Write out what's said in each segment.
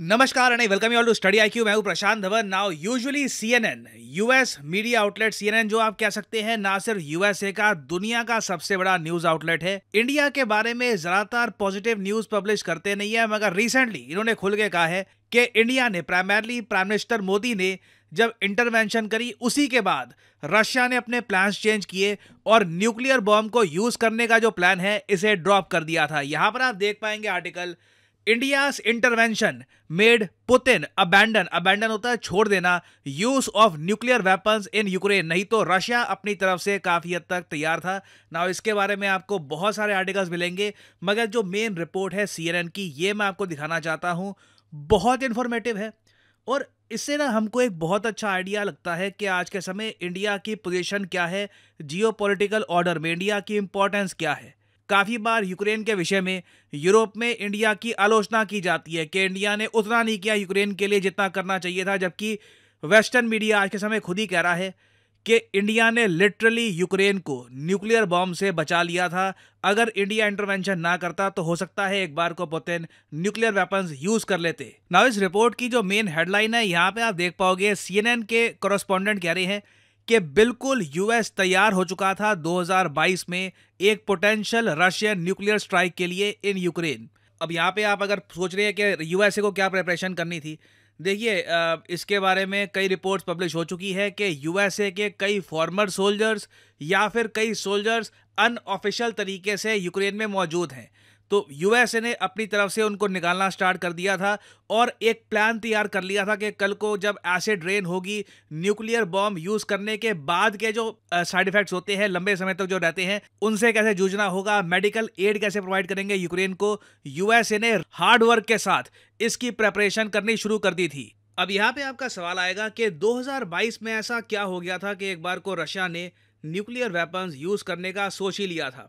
नमस्कार and welcome you all to Study IQ मैं हूं Prashant Dhawan now usually CNN US media outlet CNN जो आप कह सकते हैं ना सिर्फ यूएसए का दुनिया का सबसे बड़ा न्यूज आउटलेट है इंडिया के बारे में ज्यादातर पॉजिटिव न्यूज पब्लिश करते नहीं है मगर रिसेंटली इन्होंने खुल के कहा है कि इंडिया ने प्राइमरली प्राइम मिनिस्टर मोदी ने जब इंटरवेंशन करी उसी के बाद रशिया ने अपने प्लान्स चेंज किए और न्यूक्लियर बॉम्ब को यूज करने का जो प्लान है इसे ड्रॉप कर दिया था यहां पर आप देख पाएंगे article India's intervention made Putin abandon abandon होता है छोड़ देना use of nuclear weapons in Ukraine नहीं तो रशिया अपनी तरफ से काफ़ी हद तक तैयार था ना इसके बारे में आपको बहुत सारे आर्टिकल्स मिलेंगे मगर जो मेन रिपोर्ट है सीएनएन की ये मैं आपको दिखाना चाहता हूँ बहुत इन्फॉर्मेटिव है और इससे ना हमको एक बहुत अच्छा आइडिया लगता है कि आज के समय इंडिया की पोजिशन क्या है पोलिटिकल ऑर्डर में इंडिया की इंपॉर्टेंस क्या है काफ़ी बार यूक्रेन के विषय में यूरोप में इंडिया की आलोचना की जाती है कि इंडिया ने उतना नहीं किया यूक्रेन के लिए जितना करना चाहिए था जबकि वेस्टर्न मीडिया आज के समय खुद ही कह रहा है कि इंडिया ने लिटरली यूक्रेन को न्यूक्लियर बॉम्ब से बचा लिया था अगर इंडिया इंटरवेंशन ना करता तो हो सकता है एक बार को पुतिन न्यूक्लियर वेपन्स यूज कर लेते नाउ इस रिपोर्ट की जो मेन हेडलाइन है यहाँ पे आप देख पाओगे सीएनएन के कॉरेस्पॉन्डेंट कह रहे हैं कि बिल्कुल यूएस तैयार हो चुका था 2022 में एक पोटेंशियल रशियन न्यूक्लियर स्ट्राइक के लिए इन यूक्रेन अब यहाँ पे आप अगर सोच रहे हैं कि यूएसए को क्या प्रिपरेशन करनी थी देखिए इसके बारे में कई रिपोर्ट्स पब्लिश हो चुकी है कि यूएसए के कई फॉर्मर सोल्जर्स या फिर कई सोल्जर्स अनऑफिशियल तरीके से यूक्रेन में मौजूद हैं तो यूएसए ने अपनी तरफ से उनको निकालना स्टार्ट कर दिया था और एक प्लान तैयार कर लिया था कि कल को जब एसिड रेन होगी न्यूक्लियर बॉम्ब यूज़ करने के बाद के जो साइड इफेक्ट्स होते हैं लंबे समय तक जो रहते हैं उनसे कैसे जूझना होगा मेडिकल एड कैसे प्रोवाइड करेंगे यूक्रेन को यूएसए ने हार्ड वर्क के साथ इसकी प्रेपरेशन करनी शुरू कर दी थी अब यहाँ पे आपका सवाल आएगा कि 2022 में ऐसा क्या हो गया था कि एक बार को रशिया ने न्यूक्लियर वेपन्स यूज़ करने का सोच ही लिया था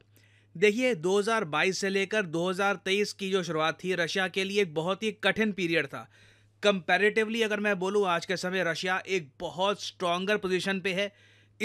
देखिए 2022 से लेकर 2023 की जो शुरुआत थी रशिया के लिए एक बहुत ही कठिन पीरियड था कंपैरेटिवली अगर मैं बोलूँ आज के समय रशिया एक बहुत स्ट्रॉन्गर पोजीशन पे है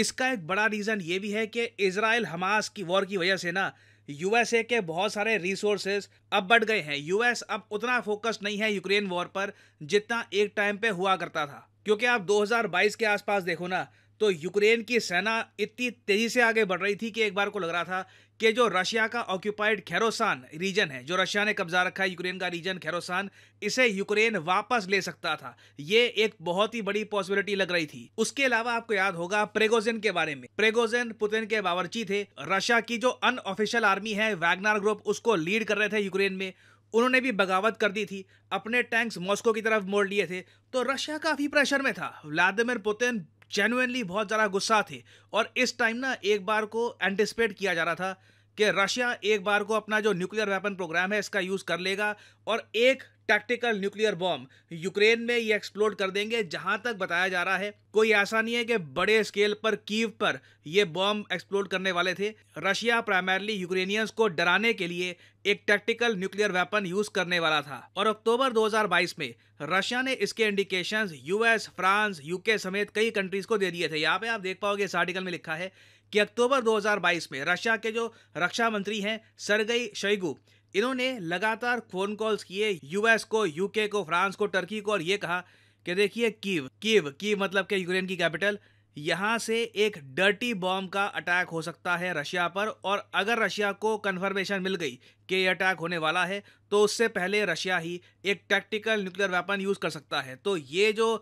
इसका एक बड़ा रीज़न ये भी है कि इसराइल हमास की वॉर की वजह से ना यूएसए के बहुत सारे रिसोर्सेज अब बढ़ गए हैं यूएस अब उतना फोकस नहीं है यूक्रेन वॉर पर जितना एक टाइम पे हुआ करता था क्योंकि आप 2022 के आसपास देखो ना तो यूक्रेन की सेना इतनी तेज़ी से आगे बढ़ रही थी कि एक बार को लग रहा था कि जो रशिया का ऑक्यूपाइड खेरोसान रीजन है जो रशिया ने कब्जा रखा है यूक्रेन का रीजन खेरोसान इसे यूक्रेन वापस ले सकता था ये एक बहुत ही बड़ी पॉसिबिलिटी लग रही थी उसके अलावा आपको याद होगा प्रेगोजेन के बारे में प्रेगोजेन पुतिन के बावरची थे रशिया की जो अनऑफिशियल आर्मी है वैगनार ग्रुप उसको लीड कर रहे थे यूक्रेन में उन्होंने भी बगावत कर दी थी अपने टैंक्स मॉस्को की तरफ मोड़ लिए थे तो रशिया काफ़ी प्रेशर में था व्लादिमिर पुतिन जेनुअनली बहुत ज़्यादा गुस्सा थे और इस टाइम ना एक बार को एंटिसपेट किया जा रहा था कि रशिया एक बार को अपना जो न्यूक्लियर वेपन प्रोग्राम है इसका यूज़ कर लेगा और एक टैक्टिकल न्यूक्लियर बॉम्ब यूक्रेन में ये एक्सप्लोड कर देंगे जहां तक बताया जा रहा है कोई ऐसा नहीं है कि बड़े स्केल पर कीव पर ये बॉम्ब एक्सप्लोड करने वाले थे रशिया प्राइमरली यूक्रेनियंस को डराने के लिए एक टैक्टिकल न्यूक्लियर वेपन यूज करने वाला था और अक्टूबर 2022 में रशिया ने इसके इंडिकेशन यूएस फ्रांस यूके समेत कई कंट्रीज को दे दिए थे यहाँ पे आप देख पाओगे इस आर्टिकल में लिखा है कि अक्टूबर 2022 में रशिया के जो रक्षा मंत्री हैं सरगई शैगु इन्होंने लगातार फोन कॉल्स किए यूएस को यूके को फ्रांस को टर्की को और ये कहा कि देखिए कीव कीव कीव मतलब के यूक्रेन की कैपिटल यहाँ से एक डर्टी बॉम्ब का अटैक हो सकता है रशिया पर और अगर रशिया को कन्फर्मेशन मिल गई कि ये अटैक होने वाला है तो उससे पहले रशिया ही एक टैक्टिकल न्यूक्लियर वेपन यूज़ कर सकता है तो ये जो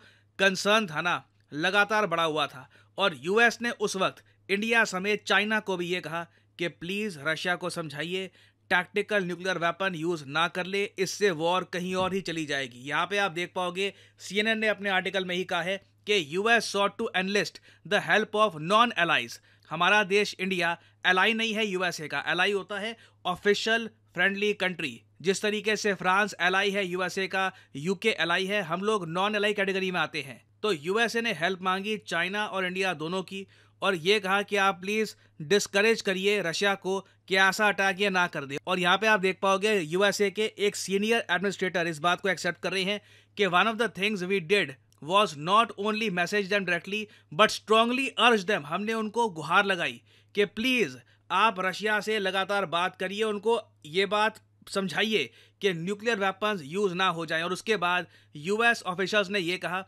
कंसर्न था ना लगातार बढ़ा हुआ था और यूएस ने उस वक्त इंडिया समेत चाइना को भी ये कहा कि प्लीज़ रशिया को समझाइए टैक्टिकल न्यूक्लियर वेपन यूज़ ना कर ले इससे वॉर कहीं और ही चली जाएगी यहाँ पे आप देख पाओगे सीएनएन ने अपने आर्टिकल में ही कहा है कि US sought to enlist the help of non allies हमारा देश इंडिया एलाई नहीं है यूएसए का एलाई होता है ऑफिशियल फ्रेंडली कंट्री जिस तरीके से फ्रांस एलाई है यूएसए का यूके एलाई है हम लोग नॉन एलाई कैटेगरी में आते हैं तो यूएसए ने हेल्प मांगी चाइना और इंडिया दोनों की और ये कहा कि आप प्लीज़ डिस्करेज करिए रशिया को कि ऐसा अटैक ये ना कर दे और यहाँ पे आप देख पाओगे यूएसए के एक सीनियर एडमिनिस्ट्रेटर इस बात को एक्सेप्ट कर रहे हैं कि one of the things we did was not only message them directly but strongly urge them हमने उनको गुहार लगाई कि प्लीज़ आप रशिया से लगातार बात करिए उनको ये बात समझाइए कि न्यूक्लियर वेपन्स यूज़ ना हो जाएं और उसके बाद यूएस ऑफिशल्स ने ये कहा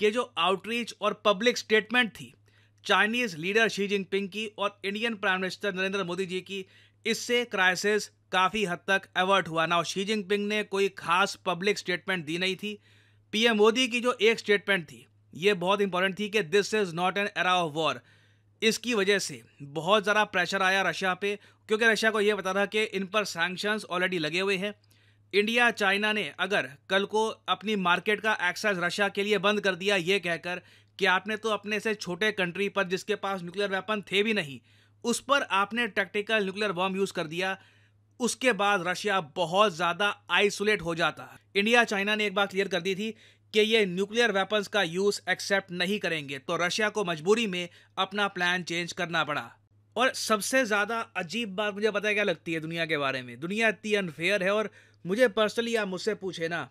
कि जो आउटरीच और पब्लिक स्टेटमेंट थी चाइनीज लीडर शी जिनपिंग की और Indian prime minister Narendra Modi ji की इससे क्राइसिस काफ़ी हद तक अवर्ट हुआ ना शी जिनपिंग ने कोई खास पब्लिक स्टेटमेंट दी नहीं थी पीएम मोदी की जो एक स्टेटमेंट थी ये बहुत इंपॉर्टेंट थी कि this is not an era of war इसकी वजह से बहुत ज़्यादा प्रेशर आया रशिया पे क्योंकि रशिया को ये पता था कि इन पर सैंक्शंस ऑलरेडी लगे हुए हैं इंडिया चाइना ने अगर कल को अपनी मार्केट का एक्सेस रशिया के लिए बंद कर दिया ये कहकर कि आपने तो अपने से छोटे कंट्री पर जिसके पास न्यूक्लियर वेपन थे भी नहीं उस पर आपने टैक्टिकल न्यूक्लियर बॉम्ब यूज़ कर दिया उसके बाद रशिया बहुत ज़्यादा आइसोलेट हो जाता इंडिया चाइना ने एक बात क्लियर कर दी थी कि ये न्यूक्लियर वेपन्स का यूज़ एक्सेप्ट नहीं करेंगे तो रशिया को मजबूरी में अपना प्लान चेंज करना पड़ा और सबसे ज़्यादा अजीब बात मुझे पता है क्या लगती है दुनिया के बारे में दुनिया इतनी अनफेयर है और मुझे पर्सनली आप मुझसे पूछे ना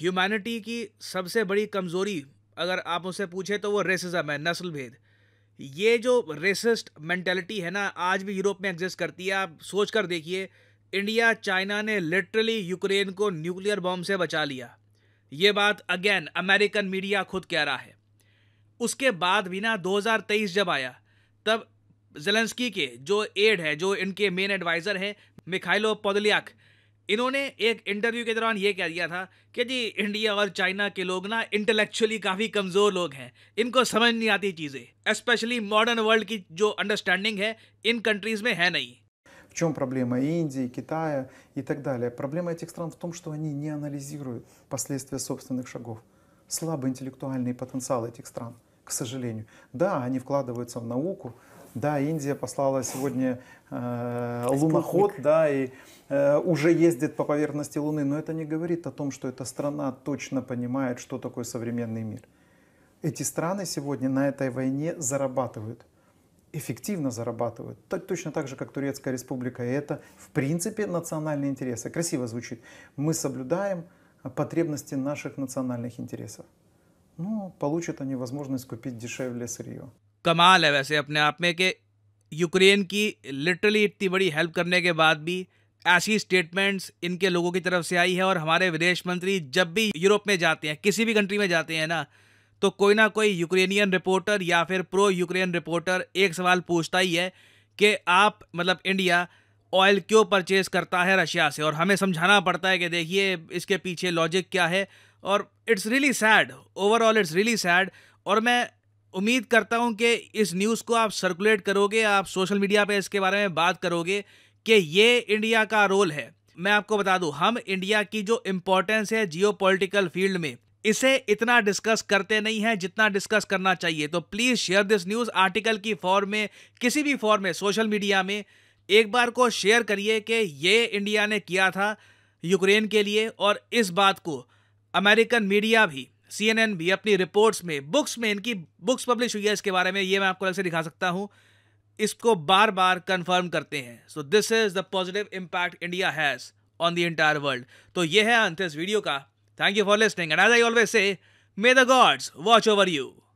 ह्यूमैनिटी की सबसे बड़ी कमज़ोरी अगर आप उससे पूछे तो वो रेसिज्म है नस्ल भेद ये जो रेसिस्ट मैंटेलिटी है ना आज भी यूरोप में एग्जिस्ट करती है आप सोच कर देखिए इंडिया चाइना ने लिटरली यूक्रेन को न्यूक्लियर बॉम्ब से बचा लिया ये बात अगेन अमेरिकन मीडिया खुद कह रहा है उसके बाद भी ना 2023 जब आया तब जेलेंस्की के जो एड है जो इनके मेन एडवाइज़र हैं मिखाइलो पोदलियाक इन्होंने एक इंटरव्यू के दौरान ये कह दिया था कि जी इंडिया और चाइना के लोग ना इंटेलेक्चुअली काफ़ी कमज़ोर लोग हैं इनको समझ नहीं आती चीज़ें स्पेशली मॉडर्न वर्ल्ड की जो अंडरस्टैंडिंग है इन कंट्रीज़ में है नहीं В чем проблема Индии, Китая и так далее? Проблема этих стран в том, что они не анализируют последствия собственных шагов. Слабый интеллектуальный потенциал этих стран, к сожалению. Да, они вкладываются в науку, Да, Индия послала сегодня э, луноход, да, и э, уже ездит по поверхности Луны, но это не говорит о том, что эта страна точно понимает, что такое современный мир. Эти страны сегодня на этой войне зарабатывают, эффективно зарабатывают, точно так же, как Турецкая республика. И это, в принципе, национальные интересы. Красиво звучит. Мы соблюдаем потребности наших национальных интересов. Ну, получат они возможность купить дешевле сырье. कमाल है वैसे अपने आप में कि यूक्रेन की लिटरली इतनी बड़ी हेल्प करने के बाद भी ऐसी स्टेटमेंट्स इनके लोगों की तरफ से आई है और हमारे विदेश मंत्री जब भी यूरोप में जाते हैं किसी भी कंट्री में जाते हैं ना तो कोई ना कोई यूक्रेनियन रिपोर्टर या फिर प्रो यूक्रेन रिपोर्टर एक सवाल पूछता ही है कि आप मतलब इंडिया ऑयल क्यों परचेज करता है रशिया से और हमें समझाना पड़ता है कि देखिए इसके पीछे लॉजिक क्या है और it's really sad overall it's really sad और मैं उम्मीद करता हूं कि इस न्यूज़ को आप सर्कुलेट करोगे आप सोशल मीडिया पे इसके बारे में बात करोगे कि ये इंडिया का रोल है मैं आपको बता दूं हम इंडिया की जो इम्पोर्टेंस है जियो फील्ड में इसे इतना डिस्कस करते नहीं हैं जितना डिस्कस करना चाहिए तो please share this news article की फॉर्म में किसी भी फॉर्म में सोशल मीडिया में एक बार को शेयर करिए कि ये इंडिया ने किया था यूक्रेन के लिए और इस बात को अमेरिकन मीडिया भी सीएनएन भी अपनी रिपोर्ट्स में बुक्स में इनकी बुक्स पब्लिश हुई है इसके बारे में ये मैं आपको अलग से दिखा सकता हूँ इसको बार बार कंफर्म करते हैं so this is the positive impact India has on the entire world तो ये है अंत इस वीडियो का thank you for listening and as I always say may the gods watch over you